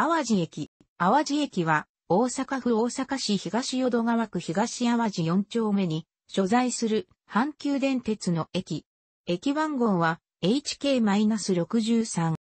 淡路駅。淡路駅は、大阪府大阪市東淀川区東淡路4丁目に、所在する阪急電鉄の駅。駅番号は HK-63。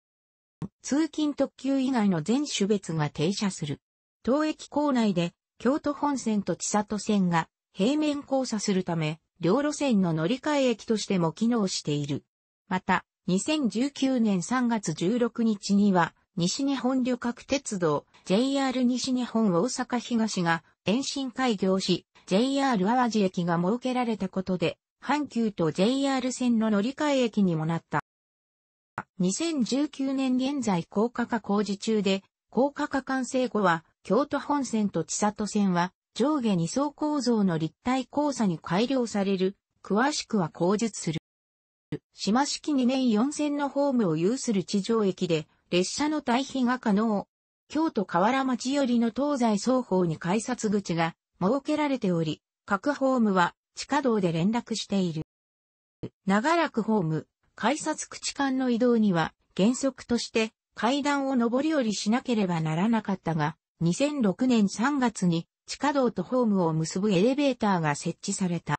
通勤特急以外の全種別が停車する。当駅構内で京都本線と千里線が平面交差するため、両路線の乗り換え駅としても機能している。また、2019年3月16日には、西日本旅客鉄道 JR 西日本大阪東が延伸開業し JR 淡路駅が設けられたことで阪急と JR 線の乗り換え駅にもなった。2019年現在高架化工事中で高架化完成後は京都本線と千里線は上下2層構造の立体交差に改良される。詳しくは口述する。島式2面4線のホームを有する地上駅で、列車の退避が可能。京都河原町寄りの東西双方に改札口が設けられており、各ホームは地下道で連絡している。長らくホーム、改札口間の移動には原則として階段を上り下りしなければならなかったが、2006年3月に地下道とホームを結ぶエレベーターが設置された。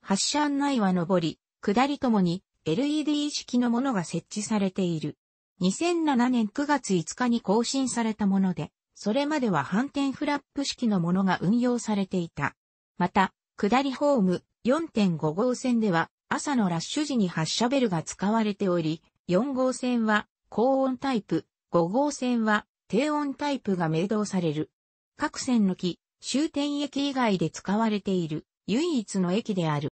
発車案内は上り、下りともに LED 式のものが設置されている。2007年9月5日に更新されたもので、それまでは反転フラップ式のものが運用されていた。また、下りホーム4.5号線では朝のラッシュ時に発車ベルが使われており、4号線は高温タイプ、5号線は低温タイプが明導される。各線の木、終点駅以外で使われている唯一の駅である。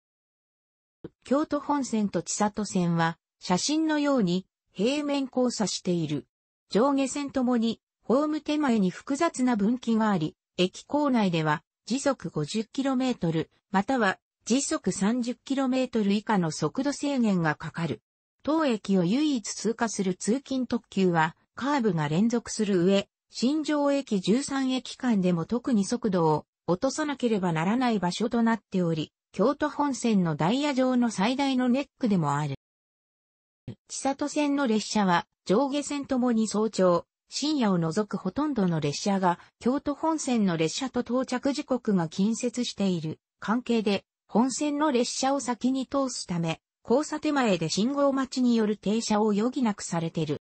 京都本線と千里線は、写真のように平面交差している。上下線ともに、ホーム手前に複雑な分岐があり、駅構内では時速 50km または時速 30km 以下の速度制限がかかる。当駅を唯一通過する通勤特急は、カーブが連続する上、新城駅13駅間でも特に速度を落とさなければならない場所となっており、京都本線のダイヤ上の最大のネックでもある。千里線の列車は上下線ともに早朝、深夜を除くほとんどの列車が京都本線の列車と到着時刻が近接している関係で本線の列車を先に通すため交差手前で信号待ちによる停車を余儀なくされている。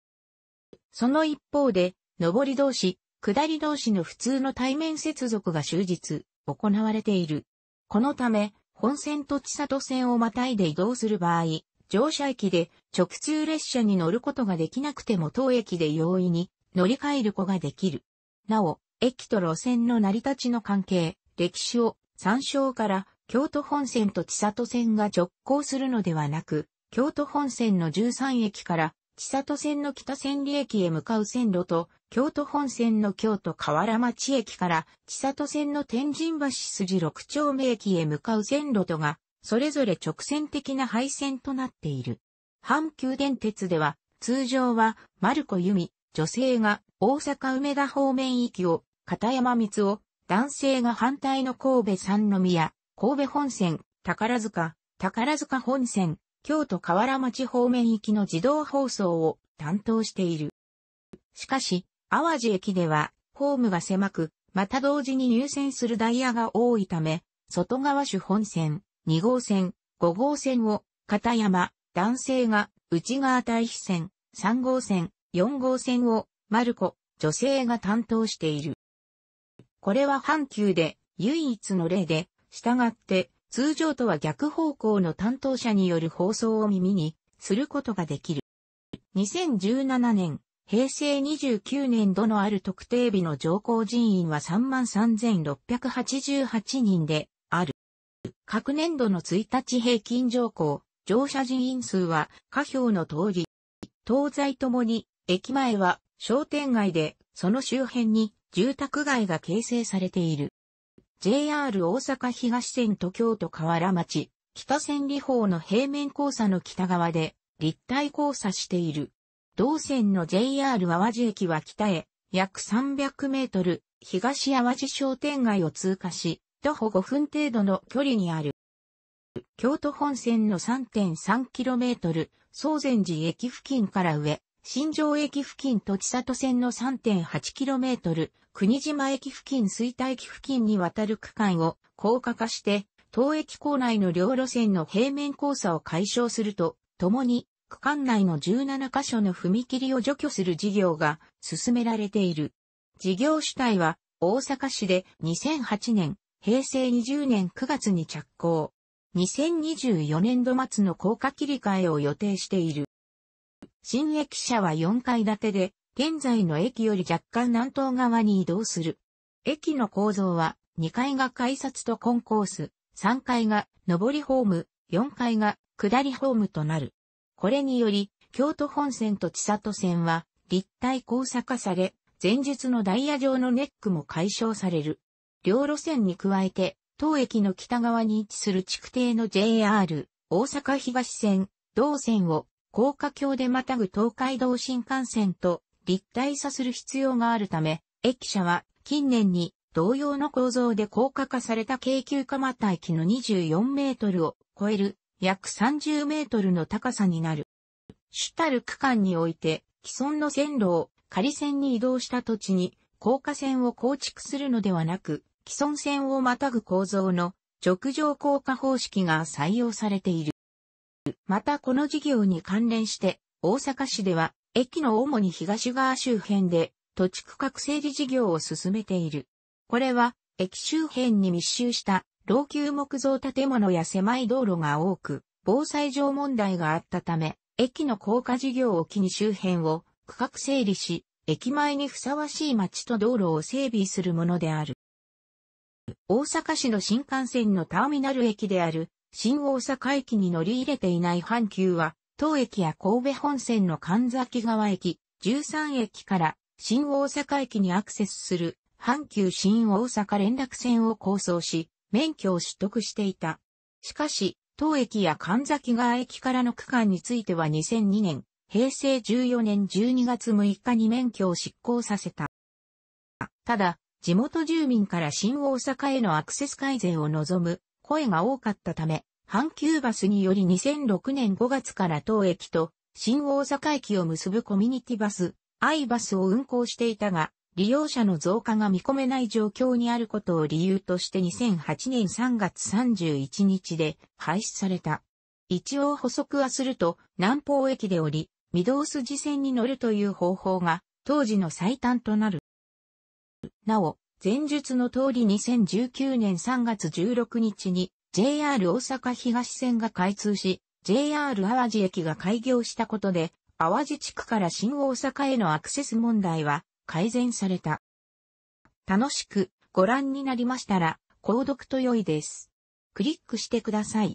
その一方で上り同士、下り同士の普通の対面接続が終日行われている。このため本線と千里線をまたいで移動する場合、乗車駅で直通列車に乗ることができなくても当駅で容易に乗り換える子ができる。なお、駅と路線の成り立ちの関係、歴史を参照から京都本線と千里線が直行するのではなく、京都本線の13駅から千里線の北千里駅へ向かう線路と、京都本線の京都河原町駅から、千里線の天神橋筋六丁目駅へ向かう線路とが、それぞれ直線的な配線となっている。阪急電鉄では、通常は、丸子由美、女性が大阪梅田方面行きを、片山光を、男性が反対の神戸三宮、神戸本線、宝塚、宝塚本線、京都河原町方面行きの自動放送を担当している。しかし、淡路駅では、ホームが狭く、また同時に入線するダイヤが多いため、外側主本線、2号線、5号線を、片山、男性が、内側対比線、3号線、4号線を、マルコ、女性が担当している。これは阪急で唯一の例で、従って通常とは逆方向の担当者による放送を耳にすることができる。2017年、平成29年度のある特定日の乗降人員は33,688人である。各年度の1日平均乗降、乗車人員数は下表の通り、東西ともに駅前は商店街でその周辺に住宅街が形成されている。JR 大阪東線と京都河原町、北千里方の平面交差の北側で立体交差している。同線の JR 淡路駅は北へ約300メートル、東淡路商店街を通過し、徒歩5分程度の距離にある。京都本線の 3.3km、総善寺駅付近から上、新城駅付近と千里線の 3.8km、国島駅付近水田駅付近にわたる区間を高架化して、当駅構内の両路線の平面交差を解消すると、ともに、区間内の17カ所の踏切を除去する事業が進められている。事業主体は、大阪市で2008年、平成20年9月に着工。2024年度末の高架切り替えを予定している。新駅舎は4階建てで、現在の駅より若干南東側に移動する。駅の構造は、2階が改札とコンコース、3階が上りホーム、4階が下りホームとなる。これにより、京都本線と千里線は立体交差化され、前述のダイヤ上のネックも解消される。両路線に加えて、当駅の北側に位置する地区定の JR、大阪東線、同線を高架橋でまたぐ東海道新幹線と立体化する必要があるため、駅舎は近年に同様の構造で高架化された京急蒲田駅の24メートルを超える約30メートルの高さになる。主たる区間において既存の線路を仮線に移動した土地に高架線を構築するのではなく、既存線をまたぐ構造の直上高架方式が採用されている。またこの事業に関連して大阪市では駅の主に東側周辺で土地区画整理事業を進めている。これは駅周辺に密集した老朽木造建物や狭い道路が多く、防災上問題があったため、駅の高架事業を機に周辺を区画整理し、駅前にふさわしい街と道路を整備するものである。大阪市の新幹線のターミナル駅である新大阪駅に乗り入れていない阪急は東駅や神戸本線の神崎川駅、13駅から新大阪駅にアクセスする阪急新大阪連絡線を構想し、免許を取得していた。しかし、当駅や神崎川駅からの区間については2002年、平成14年12月6日に免許を執行させた。ただ、地元住民から新大阪へのアクセス改善を望む声が多かったため、阪急バスにより2006年5月から当駅と新大阪駅を結ぶコミュニティバス、アイバスを運行していたが、利用者の増加が見込めない状況にあることを理由として2008年3月31日で廃止された。一応補足はすると、南方駅で降り、御堂筋線に乗るという方法が、当時の最短となる。なお、前述の通り2019年3月16日に、JR 大阪東線が開通し、JR 淡路駅が開業したことで、淡路地区から新大阪へのアクセス問題は改善された。楽しくご覧になりましたら、購読と良いです。クリックしてください。